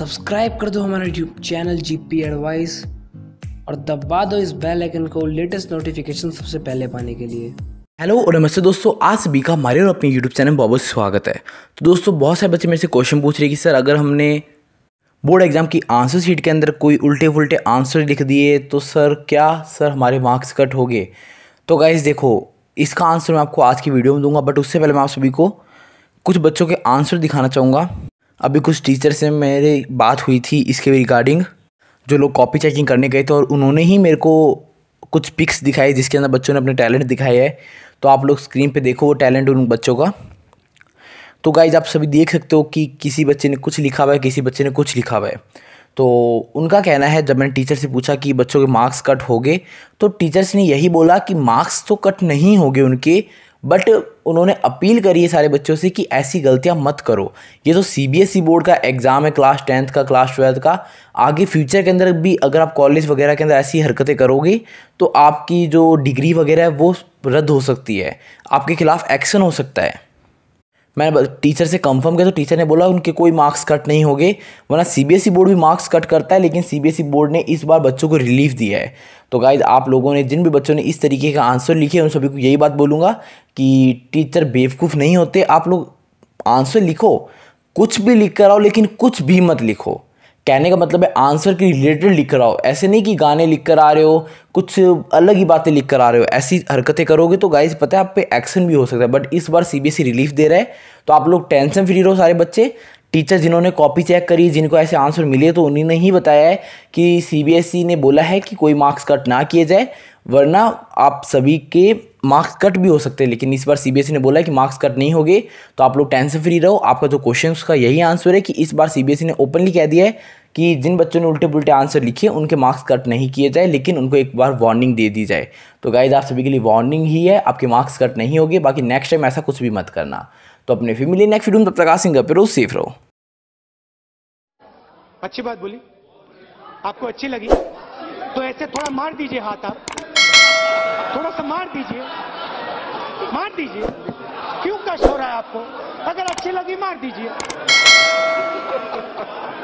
subscribe कर दो हमारा YouTube channel G P advice और दबा दो इस बेल आइकन को लेटेस्ट नोटिफिकेशन सबसे पहले पाने के लिए हेलो और नमस्ते दोस्तों आज सभी का हमारे और अपने यूट्यूब चैनल बहुत बहुत स्वागत है तो दोस्तों बहुत सारे बच्चे मेरे से क्वेश्चन पूछ रहे कि सर अगर हमने बोर्ड एग्ज़ाम की आंसर शीट के अंदर कोई उल्टे फुलटे आंसर लिख दिए तो सर क्या सर हमारे मार्क्स कट हो गए तो गाइज़ देखो इसका आंसर मैं आपको आज की वीडियो में दूंगा बट उससे पहले मैं आप सभी को कुछ बच्चों के आंसर दिखाना चाहूँगा अभी कुछ टीचर से मेरी बात हुई थी इसके रिगार्डिंग जो लोग कॉपी चेकिंग करने गए थे और उन्होंने ही मेरे को कुछ पिक्स दिखाई जिसके अंदर बच्चों ने अपने टैलेंट दिखाए है तो आप लोग स्क्रीन पे देखो वो टैलेंट उन बच्चों का तो गाइज आप सभी देख सकते हो कि किसी बच्चे ने कुछ लिखा हुआ है किसी बच्चे ने कुछ लिखा हुआ है तो उनका कहना है जब मैंने टीचर से पूछा कि बच्चों के मार्क्स कट हो गए तो टीचर्स ने यही बोला कि मार्क्स तो कट नहीं हो गए उनके बट उन्होंने अपील करी है सारे बच्चों से कि ऐसी गलतियां मत करो ये तो ई बोर्ड का एग्ज़ाम है क्लास टेंथ का क्लास ट्वेल्थ का आगे फ्यूचर के अंदर भी अगर आप कॉलेज वगैरह के अंदर ऐसी हरकतें करोगे तो आपकी जो डिग्री वगैरह है वो रद्द हो सकती है आपके खिलाफ़ एक्शन हो सकता है मैंने टीचर से कंफर्म किया तो टीचर ने बोला उनके कोई मार्क्स कट नहीं होंगे वरना सीबीएसई बोर्ड e भी मार्क्स कट करता है लेकिन सीबीएसई बोर्ड e ने इस बार बच्चों को रिलीफ दिया है तो गाइज आप लोगों ने जिन भी बच्चों ने इस तरीके का आंसर लिखे उन सभी को यही बात बोलूँगा कि टीचर बेवकूफ़ नहीं होते आप लोग आंसर लिखो कुछ भी लिख कर आओ लेकिन कुछ भी मत लिखो कहने का मतलब है आंसर के रिलेटेड लिख कर आओ ऐसे नहीं कि गाने लिख कर आ रहे हो कुछ अलग ही बातें लिख कर आ रहे हो ऐसी हरकतें करोगे तो गाइस पता है आप पे एक्शन भी हो सकता है बट इस बार सीबीएसई रिलीफ e दे रहा है तो आप लोग टेंशन फ्री रहो सारे बच्चे टीचर जिन्होंने कॉपी चेक करी जिनको ऐसे आंसर मिले तो उन्हीं ने ही बताया है कि ई e ने बोला है कि कोई मार्क्स कट ना किए जाए वरना आप सभी के मार्क्स कट भी हो सकते हैं लेकिन इस बार सीबीएसई ने बोला है कि मार्क्स कट नहीं होगे तो आप लोग टेंशन फ्री रहो आपका जो क्वेश्चन उसका यही आंसर है कि इस बार सीबीएसई ने ओपनली कह दिया है कि जिन बच्चों ने उल्टे पुलटे आंसर लिखे उनके मार्क्स कट नहीं किए जाए लेकिन उनको एक बार वार्निंग दे दी जाए तो गाइज आप सभी के लिए वार्निंग ही है आपके मार्क्स कट नहीं होंगे बाकी नेक्स्ट टाइम ऐसा कुछ भी मत करना तो अपने फिर मिले नेक्स्ट वीडियो में तब तक आसिंग पे रोज सेफ रहो अच्छी बात बोली आपको अच्छी लगी तो ऐसे थोड़ा मार दीजिए हाथ आप मार दीजिए मार दीजिए क्यों कष्ट हो रहा है आपको अगर अच्छी लगी मार दीजिए